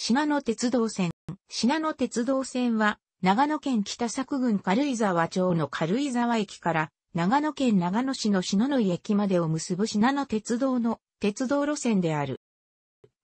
品野鉄道線。品野鉄道線は、長野県北作郡軽井沢町の軽井沢駅から、長野県長野市の篠野駅までを結ぶ品野鉄道の鉄道路線である。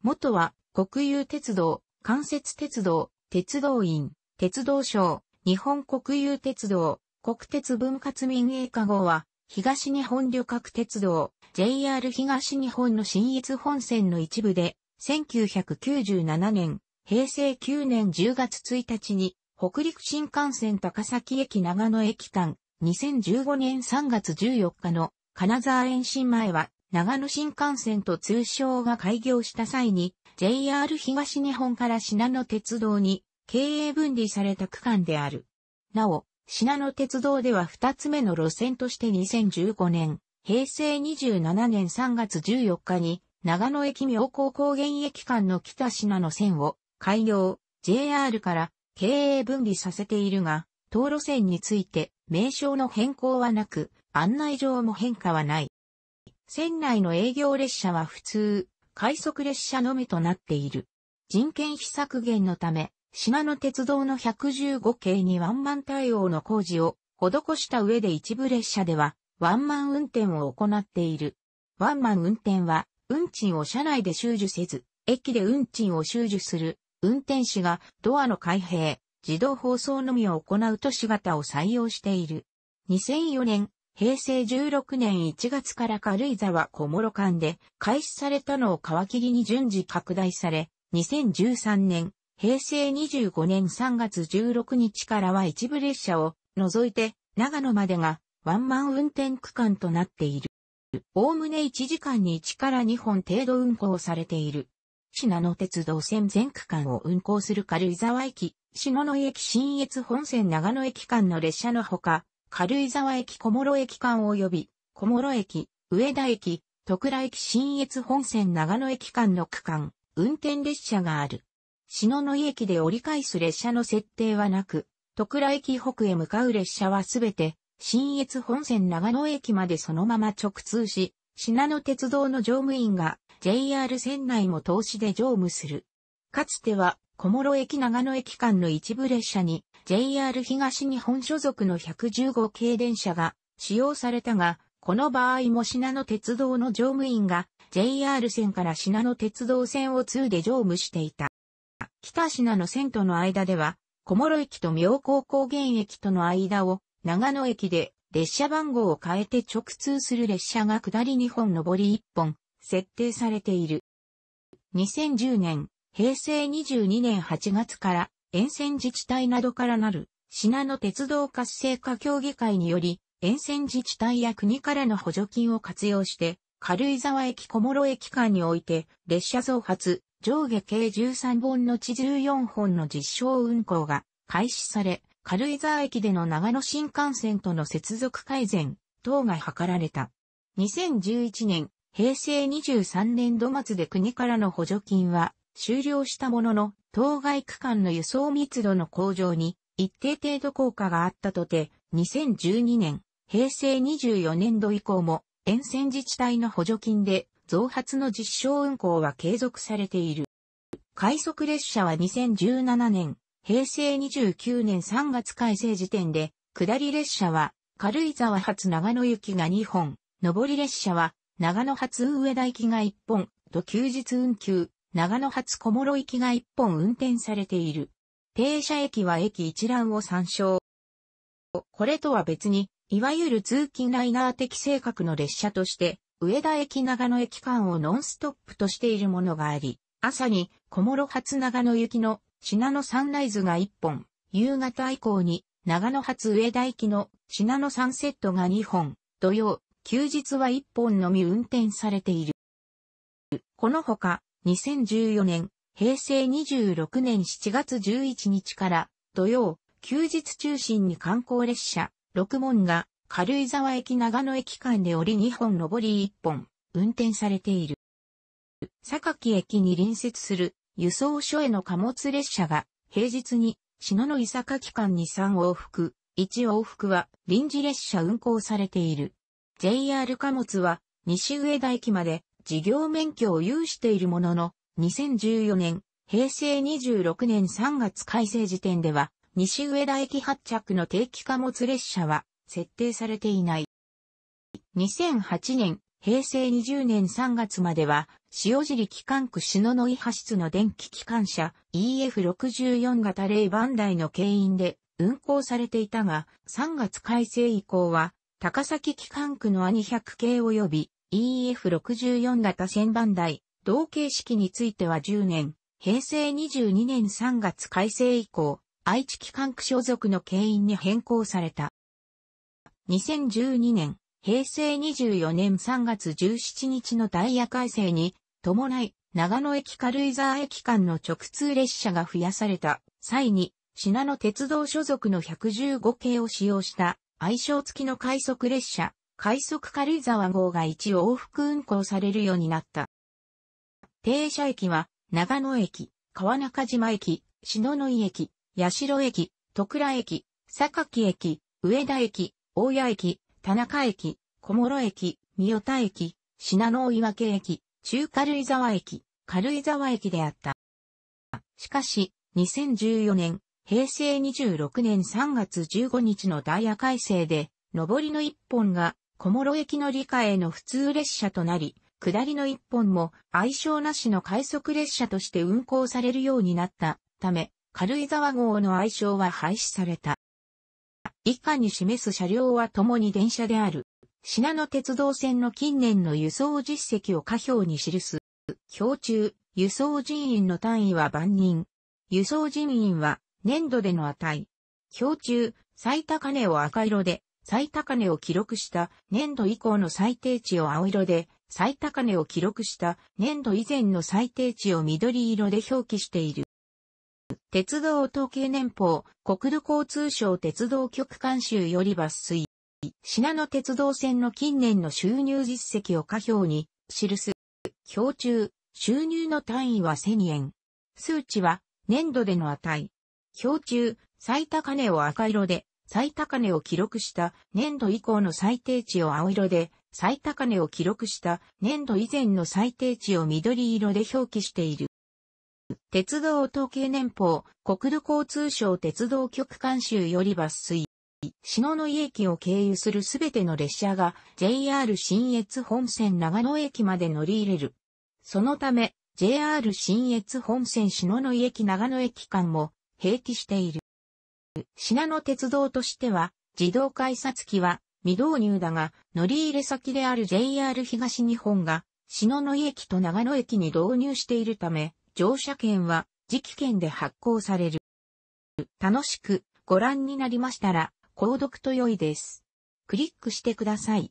元は、国有鉄道、関節鉄道、鉄道院、鉄道省、日本国有鉄道、国鉄分割民営化後は、東日本旅客鉄道、JR 東日本の新越本線の一部で、1997年、平成9年10月1日に、北陸新幹線高崎駅長野駅間、2015年3月14日の金沢延伸前は、長野新幹線と通称が開業した際に、JR 東日本から品野鉄道に経営分離された区間である。なお、品野鉄道では2つ目の路線として2015年、平成27年3月14日に長野駅妙高高原駅間の北品の線を開業、JR から経営分離させているが、当路線について名称の変更はなく、案内上も変化はない。線内の営業列車は普通、快速列車のみとなっている。人件費削減のため、品野鉄道の115系にワンマン対応の工事を施した上で一部列車ではワンマン運転を行っている。ワンマン運転は運賃を車内で収受せず、駅で運賃を収受する、運転手がドアの開閉、自動放送のみを行う都市型を採用している。2004年、平成16年1月から軽井沢小諸間で開始されたのを皮切りに順次拡大され、2013年、平成25年3月16日からは一部列車を除いて長野までがワンマン運転区間となっている。おおむね1時間に1から2本程度運行されている。信濃鉄道線全区間を運行する軽井沢駅、信濃駅新越本線長野駅間の列車のほか、軽井沢駅小諸駅間及び、小諸駅、上田駅、徳倉駅新越本線長野駅間の区間、運転列車がある。篠野駅で折り返す列車の設定はなく、徳倉駅北へ向かう列車はすべて新越本線長野駅までそのまま直通し、品野鉄道の乗務員が JR 線内も投資で乗務する。かつては小諸駅長野駅間の一部列車に JR 東日本所属の115系電車が使用されたが、この場合も品野鉄道の乗務員が JR 線から品野鉄道線を通で乗務していた。北品野線との間では、小諸駅と妙高高原駅との間を長野駅で列車番号を変えて直通する列車が下り2本上り1本設定されている。2010年、平成22年8月から沿線自治体などからなる品の鉄道活性化協議会により沿線自治体や国からの補助金を活用して軽井沢駅小諸駅間において列車増発上下計13本の地14本の実証運行が開始され軽井沢駅での長野新幹線との接続改善等が図られた。2011年、平成23年度末で国からの補助金は終了したものの、当該区間の輸送密度の向上に一定程度効果があったとて、2012年、平成24年度以降も沿線自治体の補助金で増発の実証運行は継続されている。快速列車は2017年、平成29年3月改正時点で、下り列車は、軽井沢発長野行きが2本、上り列車は、長野発上田行きが1本、と休日運休、長野発小諸行きが1本運転されている。停車駅は駅一覧を参照。これとは別に、いわゆる通勤ライナー的性格の列車として、上田駅長野駅間をノンストップとしているものがあり、朝に小諸発長野行きのシナノサンライズが1本、夕方以降に、長野発上田行きのシナノサンセットが2本、土曜、休日は1本のみ運転されている。このほか、2014年、平成26年7月11日から土曜、休日中心に観光列車、6門が軽井沢駅長野駅間で折り2本上り1本、運転されている。木駅に隣接する輸送所への貨物列車が平日に篠野伊坂機関に3往復、1往復は臨時列車運行されている。JR 貨物は西上田駅まで事業免許を有しているものの、2014年、平成26年3月改正時点では、西上田駅発着の定期貨物列車は設定されていない。2008年、平成20年3月までは、塩尻機関区篠野井派出の電気機関車 EF64 型0番台の牽引で運行されていたが、3月改正以降は、高崎機関区の兄100系及び EF64 型1000番台、同形式については10年、平成22年3月改正以降、愛知機関区所属の牽引に変更された。2012年、平成24年3月17日のダイヤ改正に伴い、長野駅軽井沢駅間の直通列車が増やされた際に、信濃鉄道所属の115系を使用した愛称付きの快速列車、快速軽井沢号が1往復運行されるようになった。停車駅は、長野駅、川中島駅、篠ノ井駅、八代駅、徳倉駅、榊駅、上田駅、大谷駅、田中駅、小諸駅、三代田駅、信濃岩家駅、中軽井沢駅、軽井沢駅であった。しかし、2014年、平成26年3月15日のダイヤ改正で、上りの一本が小諸駅乗り換えの普通列車となり、下りの一本も愛称なしの快速列車として運行されるようになったため、軽井沢号の愛称は廃止された。以下に示す車両は共に電車である。品野鉄道線の近年の輸送実績を下表に記す。表中、輸送人員の単位は万人。輸送人員は年度での値。表中、最高値を赤色で、最高値を記録した年度以降の最低値を青色で、最高値を記録した年度以前の最低値を緑色で表記している。鉄道統計年報、国土交通省鉄道局監修より抜粋。信濃鉄道線の近年の収入実績を下表に記す。表中、収入の単位は1000円。数値は年度での値。表中、最高値を赤色で、最高値を記録した年度以降の最低値を青色で、最高値を記録した年度以前の最低値を緑色で表記している。鉄道統計年報、国土交通省鉄道局監修より抜粋。篠ノ井駅を経由するすべての列車が JR 新越本線長野駅まで乗り入れる。そのため JR 新越本線篠ノ井駅長野駅間も併記している。品野鉄道としては自動改札機は未導入だが乗り入れ先である JR 東日本が篠ノ井駅と長野駅に導入しているため乗車券は時期券で発行される。楽しくご覧になりましたら購読と良いです。クリックしてください。